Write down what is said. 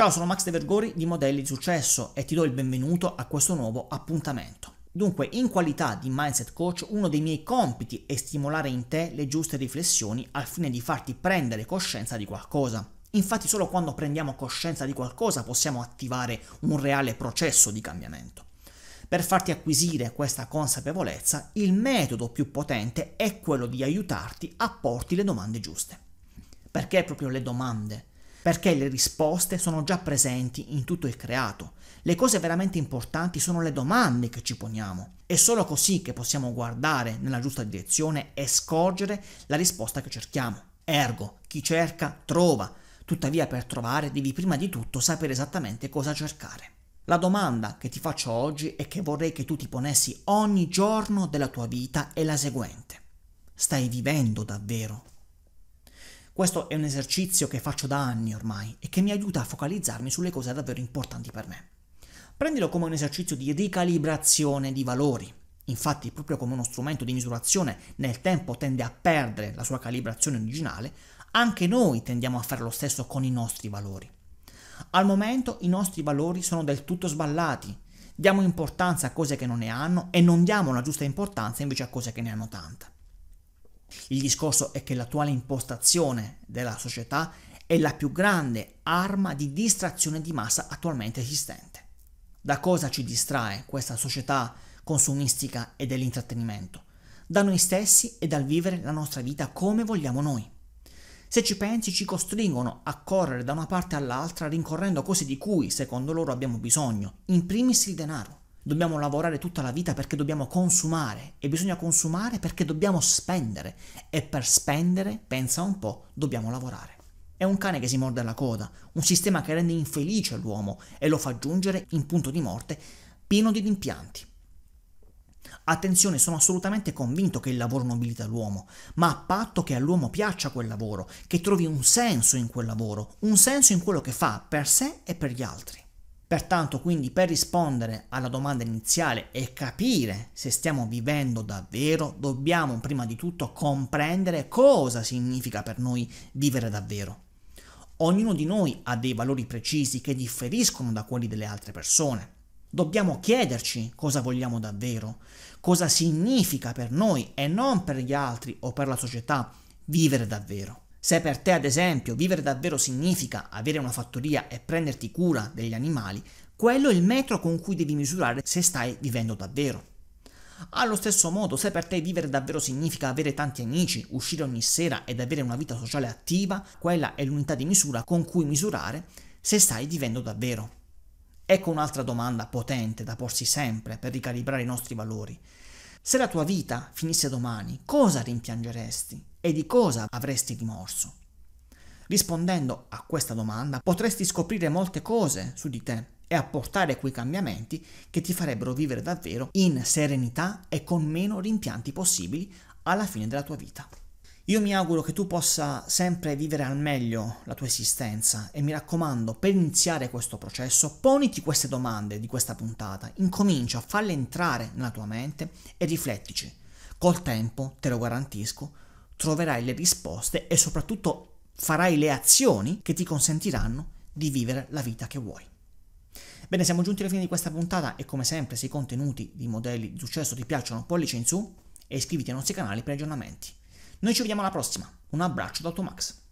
Ciao, sono Max De Vergori di Modelli di Successo e ti do il benvenuto a questo nuovo appuntamento. Dunque, in qualità di mindset coach, uno dei miei compiti è stimolare in te le giuste riflessioni al fine di farti prendere coscienza di qualcosa. Infatti solo quando prendiamo coscienza di qualcosa possiamo attivare un reale processo di cambiamento. Per farti acquisire questa consapevolezza, il metodo più potente è quello di aiutarti a porti le domande giuste. Perché proprio le domande? perché le risposte sono già presenti in tutto il creato. Le cose veramente importanti sono le domande che ci poniamo. È solo così che possiamo guardare nella giusta direzione e scorgere la risposta che cerchiamo. Ergo, chi cerca trova. Tuttavia per trovare devi prima di tutto sapere esattamente cosa cercare. La domanda che ti faccio oggi e che vorrei che tu ti ponessi ogni giorno della tua vita è la seguente. Stai vivendo davvero? Questo è un esercizio che faccio da anni ormai e che mi aiuta a focalizzarmi sulle cose davvero importanti per me. Prendilo come un esercizio di ricalibrazione di valori. Infatti, proprio come uno strumento di misurazione nel tempo tende a perdere la sua calibrazione originale, anche noi tendiamo a fare lo stesso con i nostri valori. Al momento i nostri valori sono del tutto sballati. Diamo importanza a cose che non ne hanno e non diamo la giusta importanza invece a cose che ne hanno tanta. Il discorso è che l'attuale impostazione della società è la più grande arma di distrazione di massa attualmente esistente. Da cosa ci distrae questa società consumistica e dell'intrattenimento? Da noi stessi e dal vivere la nostra vita come vogliamo noi. Se ci pensi ci costringono a correre da una parte all'altra rincorrendo cose di cui, secondo loro, abbiamo bisogno, in primis il denaro dobbiamo lavorare tutta la vita perché dobbiamo consumare e bisogna consumare perché dobbiamo spendere e per spendere, pensa un po', dobbiamo lavorare. È un cane che si morde la coda, un sistema che rende infelice l'uomo e lo fa giungere in punto di morte pieno di rimpianti. Attenzione, sono assolutamente convinto che il lavoro nobilita l'uomo, ma a patto che all'uomo piaccia quel lavoro, che trovi un senso in quel lavoro, un senso in quello che fa per sé e per gli altri. Pertanto, quindi, per rispondere alla domanda iniziale e capire se stiamo vivendo davvero, dobbiamo prima di tutto comprendere cosa significa per noi vivere davvero. Ognuno di noi ha dei valori precisi che differiscono da quelli delle altre persone. Dobbiamo chiederci cosa vogliamo davvero, cosa significa per noi e non per gli altri o per la società vivere davvero. Se per te, ad esempio, vivere davvero significa avere una fattoria e prenderti cura degli animali, quello è il metro con cui devi misurare se stai vivendo davvero. Allo stesso modo, se per te vivere davvero significa avere tanti amici, uscire ogni sera ed avere una vita sociale attiva, quella è l'unità di misura con cui misurare se stai vivendo davvero. Ecco un'altra domanda potente da porsi sempre per ricalibrare i nostri valori. Se la tua vita finisse domani, cosa rimpiangeresti e di cosa avresti rimorso? Rispondendo a questa domanda potresti scoprire molte cose su di te e apportare quei cambiamenti che ti farebbero vivere davvero in serenità e con meno rimpianti possibili alla fine della tua vita. Io mi auguro che tu possa sempre vivere al meglio la tua esistenza e mi raccomando, per iniziare questo processo, poniti queste domande di questa puntata, incomincia a farle entrare nella tua mente e riflettici. Col tempo, te lo garantisco, troverai le risposte e soprattutto farai le azioni che ti consentiranno di vivere la vita che vuoi. Bene, siamo giunti alla fine di questa puntata e come sempre se i contenuti di modelli di successo ti piacciono pollice in su e iscriviti ai nostri canali per aggiornamenti. Noi ci vediamo alla prossima. Un abbraccio da Automax.